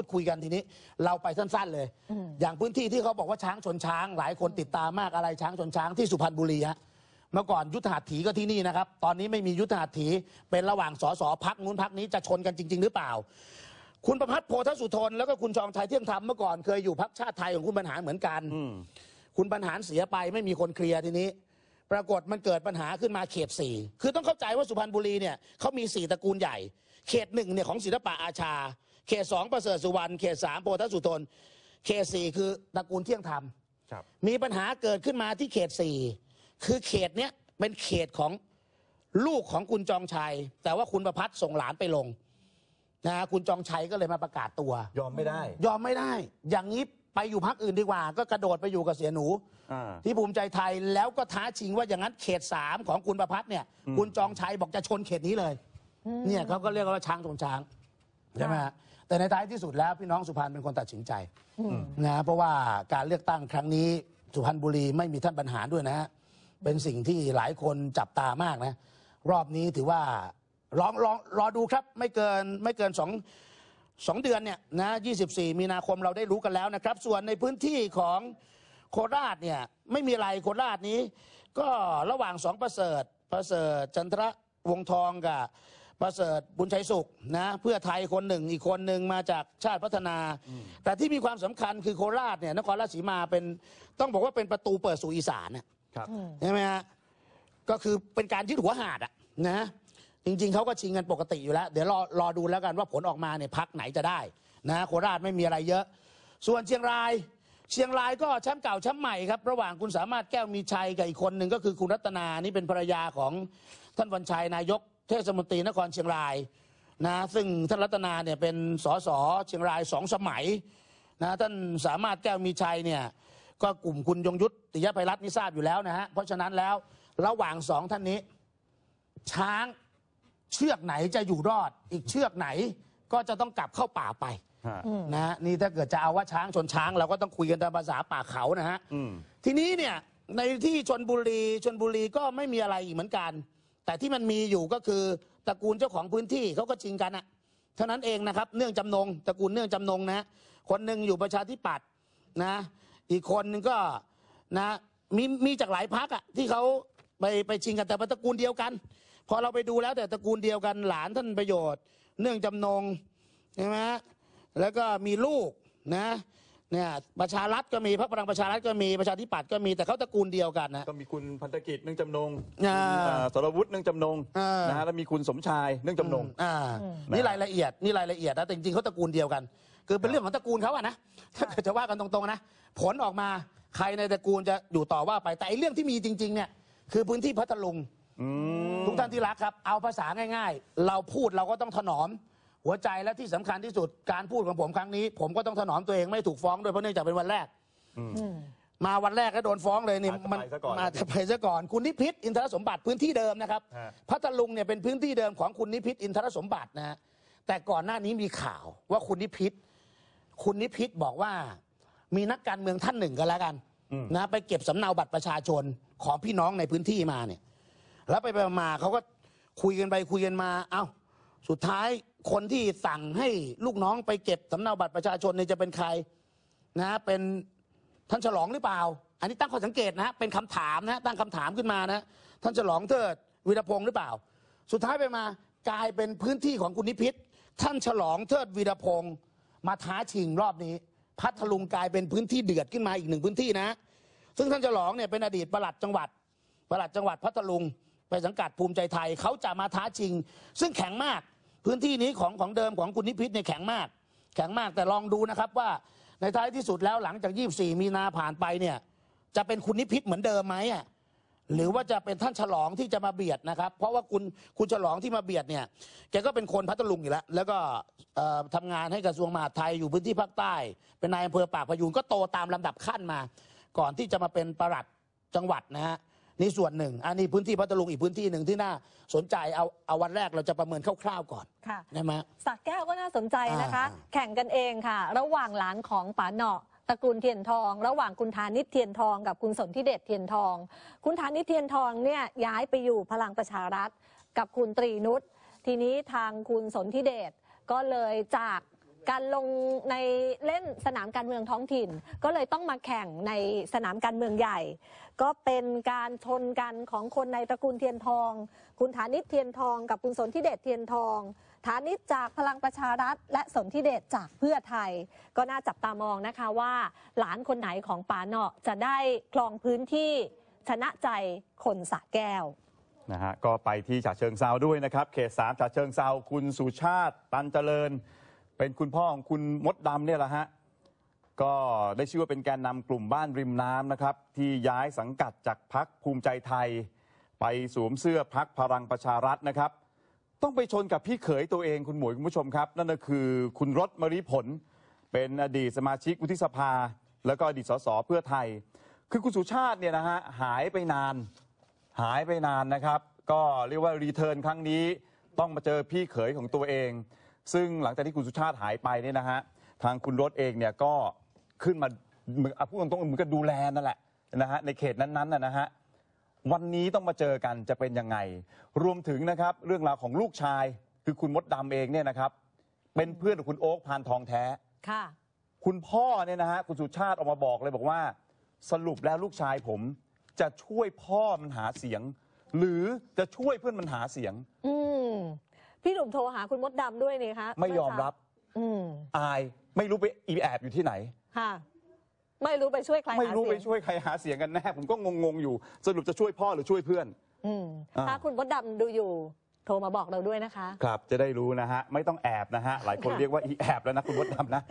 ูดคุยกันทีนี้เราไปสั้นๆเลย อย่างพื้นที่ที่เขาบอกว่าช้างชนช้าง หลายคนติดตามมากอะไรช้างชนช้าง ที่สุพรรณบุรีฮะเมื่อก่อนยุทธหัตถีก็ที่นี่นะครับ ตอนนี้ไม่มียุทธหัตถีเป็นระหว่างสสพักนู้นพักนี้จะชนกันจริง ๆหรือเปล่า คุณประพัฒน์โพธสุทนแล้วก็คุณชองชัยเที่ยงธรรมเมื่อก่อนเคยอยู่พักชาติไทยของคุณบรรหารเหมือนกันคุณบรรหารเสียไปไม่มีคนเคลียร์ทีนี้ ปรากฏมันเกิดปัญหาขึ้นมาเขตสี่คือต้องเข้าใจว่าสุพรรณบุรีเนี่ยเขามีสี่ตระกูลใหญ่ เขตหนึ่งเนี่ยของศิลปะอาชาเขตสองประเสริฐสุวรรณเขตสามโพธสุทนเขตสี่คือ ตระกูลเที่ยงธรรมมีปัญหาเกิดขึ้นมาที่เขตสี่คือเขตเนี้ยเป็นเขตของลูกของคุณจองชัย แต่ว่าคุณประพัฒน์ส่งหลานไปลงนะฮะคุณจองชัยก็เลยมาประกาศตัว ยอมไม่ได้ ยอมไม่ได้ อย่างนี้ ไปอยู่พักอื่นดีกว่า ก็กระโดดไปอยู่กับเสียหนูที่ภูมิใจไทยแล้วก็ท้าชิงว่าอย่างนั้นเขตสามของคุณประพัฒเนี่ยคุณจองชัยบอกจะชนเขตนี้เลย เนี่ยเขาก็เรียกว่าช้างชนช้างใช่ไหมฮะแต่ในท้ายที่สุดแล้วพี่น้องสุพรรณเป็นคนตัดสินใจนะเพราะว่าการเลือกตั้งครั้งนี้ สุพรรณบุรีไม่มีท่านบรรหารด้วยนะฮะเป็นสิ่งที่หลายคนจับตามากนะ รอบนี้ถือว่าลองลองรอดูครับไม่เกินไม่เกินสองสองเดือนเนี่ยนะ24 มีนาคมเราได้รู้กันแล้วนะครับ ส่วนในพื้นที่ของโคราชเนี่ย ไม่มีอะไรโคราชนี้ ก็ระหว่างสองประเสริฐประเสริฐจันทระวงทองกับประเสริฐบุญชัยสุขนะเพื่อไทยคนหนึ่งอีกคนหนึ่งมาจากชาติพัฒนา แต่ที่มีความสำคัญคือโคราชเนี่ยนครราชสีมาเป็นต้องบอกว่าเป็นประตูเปิดสู่อีสานนะใช่ไหมฮะก็คือเป็นการยึดหัวหาดอะนะจริงๆเขาก็ชิงกันปกติอยู่แล้ว เดี๋ยวรอรอดูแล้วกันว่าผลออกมาเนี่ยพักไหนจะได้นะโคราชไม่มีอะไรเยอะ ส่วนเชียงรายเชียงรายก็แชมป์เก่าแชมป์ใหม่ครับ ระหว่างคุณสามารถแก้วมีชัยกับอีกคนหนึ่งก็คือคุณรัตนานี่เป็นภรรยาของท่านวันชัยนายกเทศมนตรีนครเชียงรายนะซึ่งท่านรัตนาเนี่ยเป็นสสเชียงรายสองสมัยนะท่านสามารถแก้วมีชัยเนี่ยก็กลุ่มคุณยงยุทธติยภัยรัตน์นี่ทราบอยู่แล้วนะฮะเพราะฉะนั้นแล้วระหว่างสองท่านนี้ ช้างเชือกไหนจะอยู่รอด อีกเชือกไหนก็จะต้องกลับเข้าป่าไปนะนี่ถ้าเกิดจะเอาว่าช้าง ชนช้างเราก็ต้องคุยกันตามภาษาป่าเขานะฮะทีนี้เนี่ยในที่ชนบุรีชนบุรีก็ไม่มีอะไรอีกเหมือนกันแต่ที่มันมีอยู่ก็คือตระกูลเจ้าของพื้นที่เขาก็ชิงกันอะเท่านั้นเองนะครับเนื่องจำนงตระกูลเนื่องจำนงนะคนหนึ่งอยู่ประชาธิปัตย์นะ อีกคนนึงก็นะมีมีจากหลายพักอะที่เขาไปไปชิงกันแต่ตระกูลเดียวกัน พอเราไปดูแล้ว แต่ตระกูลเดียวกัน หลานท่านประโยชน์ เนื่องจำนงใช่ไหมแล้วก็มีลูกนะเนี่ยประชารัฐก็มีพรรคพลังประชารัฐก็มีประชาธิปัตย์ก็มีแต่เขาตระกูลเดียวกันนะก็มีคุณพันธกิจเนื่องจำนงอ่าคุณาสรวุฒิเนื่องจำนงนะแล้วมีคุณสมชายเนื่องจำนงอ่านี่รายละเอียดนี่รายละเอียดนะแต่จริงๆเขาตระกูลเดียวกัน คือเป็นเรื่องของตระกูลเขาอะนะถ้าเกิดจะว่ากันตรงๆนะผลออกมาใครในตระกูลจะอยู่ต่อว่าไปแต่ไอ้เรื่องที่มีจริงๆเนี่ยคือพื้นที่พัทลุงทุกท่านที่รักครับเอาภาษาง่ายๆ เราพูดเราก็ต้องถนอมหัวใจและที่สำคัญที่สุดการพูดของผมครั้งนี้ ผมก็ต้องถนอมตัวเองไม่ถูกฟ้อง ด้วยเพราะเนื่องจากเป็นวันแรกมาวันแรกก็โดนฟ้องเลยนี่มันมาจะไปซะก่อนคุณนิพิษอินทรสมบัติพื้นที่เดิมนะครับพัทลุงเนี่ยเป็นพื้นที่เดิมของคุณนิพิษอินทรสมบัตินะแต่ก่อนหน้านี้มีข่าวว่าคุณนิพิษคุณนิพิษบอกว่ามีนักการเมืองท่านหนึ่งก็แล้วกันนะไปเก็บสำเนาบัตรประชาชนของพี่น้องในพื้นที่มาเนี่ย แล้วไปไปมาเขาก็คุยกันไปคุยกันมา เอา้า สุดท้ายคนที่สั่งให้ลูกน้องไปเก็บสำเนาบัตรประชาชนเนี่ยจะเป็นใครนะเป็นท่านฉลองหรือเปล่า อันนี้ตั้งข้อสังเกตนะเป็นคำถามนะตั้งคำถามขึ้นมานะท่านฉลองเทิดวีรพงศ์หรือเปล่า สุดท้ายไปมากลายเป็นพื้นที่ของคุณนิพิษท่านฉลองเทิดวีรพงศ์มาท้าชิงรอบนี้พัทลุงกลายเป็นพื้นที่เดือดขึ้นมาอีกหนึ่งพื้นที่นะ ซึ่งท่านฉลองเนี่ยเป็นอดีตประหลัดจังหวัดประหลัดจังหวัดพัทลุงไปสังกัดภูมิใจไทยเขาจะมาท้าชิง ซึ่งแข็งมากพื้นที่นี้ของของเดิมของคุณนิพิษเนี่ยแข็งมาก แข็งมากแต่ลองดูนะครับ ว่าในท้ายที่สุดแล้วหลังจาก 24 มีนาผ่านไปเนี่ยจะเป็นคุณนิพิษเหมือนเดิมไหมอ่ะหรือว่าจะเป็นท่านฉลองที่จะมาเบียดนะครับ เพราะว่าคุณคุณฉลองที่มาเบียดเนี่ยแกก็เป็นคนพัทลุงอยู่แล้วแล้วก็ทำงานให้กระทรวงมหาดไทยอยู่พื้นที่ภาคใต้ เป็นนายอำเภอปากพยูนก็โตตามลำดับขั้นมา ก่อนที่จะมาเป็นประหลัดจังหวัดนะฮะนี่ส่วนหนึ่งอันนี้พื้นที่พัทลุงอีกพื้นที่หนึ่งที่น่าสนใจ เอาเอาวันแรกเราจะประเมินคร่าวๆ ก่อนค่ะได้ไหมสักแก้วก็น่าสนใจนะคะ แข่งกันเองค่ะ ระหว่างหลานของป๋าเหนาะตระกูลเทียนทอง ระหว่างคุณธานิตเทียนทอง กับคุณสนธิเดชเทียนทอง คุณธานิตเทียนทองเนี่ยย้ายไปอยู่พลังประชารัฐ กับคุณตรีนุชทีนี้ทางคุณสนธิเดชก็เลยจากการลงในเล่นสนามการเมืองท้องถิ่น ก็เลยต้องมาแข่งในสนามการเมืองใหญ่ ก็เป็นการชนกันของคนในตระกูลเทียนทอง คุณฐานิชเทียนทอง กับคุณสนธิเดชเทียนทอง ฐานิชจากพลังประชารัฐ และสนธิเดชจากเพื่อไทยก็น่าจับตามองนะคะว่าหลานคนไหนของป๋าเนาะจะได้คลองพื้นที่ชนะใจคนสะแก้วนะฮะก็ไปที่ฉะเชิงเซาด้วยนะครับ เขตสามฉะเชิงเซาคุณสุชาติตันเจริญเป็นคุณพ่อของคุณมดดำเนี่ยแหละฮะ ก็ได้ชื่อว่าเป็นแกนนำกลุ่มบ้านริมน้ำนะครับ ที่ย้ายสังกัดจากพักภูมิใจไทย ไปสวมเสื้อพักพลังประชารัฐนะครับ ต้องไปชนกับพี่เขยตัวเองคุณหมวย คุณผู้ชมครับ นั่นก็คือคุณรถมริผลเป็นอดีตสมาชิกวุฒิสภา แล้วก็อดีตสสเพื่อไทย คือคุณสุชาติเนี่ยนะฮะหายไปนานหายไปนานนะครับ ก็เรียกว่ารีเทิร์นครั้งนี้ต้องมาเจอพี่เขยของตัวเองซึ่งหลังจากที่คุณสุชาติหายไปเนี่ยนะฮะทางคุณรถเองเนี่ยก็ขึ้นมาเหมือนพูดตรงๆเหมือนกับดูแลนั่นแหละนะฮะ ในเขตนั้นๆนะนะฮะวันนี้ต้องมาเจอกันจะเป็นยังไง รวมถึงนะครับ เรื่องราวของลูกชายคือคุณมดดำเองเนี่ยนะครับ เป็นเพื่อนของคุณโอ๊คพานทองแท้ค่ะคุณพ่อเนี่ยนะฮะ คุณสุชาติออกมาบอกเลยบอกว่า สรุปแล้วลูกชายผม จะช่วยพ่อมันหาเสียง หรือจะช่วยเพื่อนมันหาเสียง อืพี่หนุ่มโทรหาคุณมดดำด้วยนี่คะไม่ยอมรับ อืมอาย ไม่รู้ไปอีแอบอยู่ที่ไหนค่ะ ไม่รู้ไปช่วยใครไม่รู้ไปช่วยใครหาเสียงกันแน่ผมก็งงๆอยู่สรุปจะช่วยพ่อหรือช่วยเพื่อนอืม่ถ้าคุณมดดำดูอยู่โทรมาบอกเราด้วยนะคะ ครับจะได้รู้นะฮะไม่ต้องแอบนะฮะหลายคนเรียกว่าอีแอบแล้วนะคุณมดดำนะ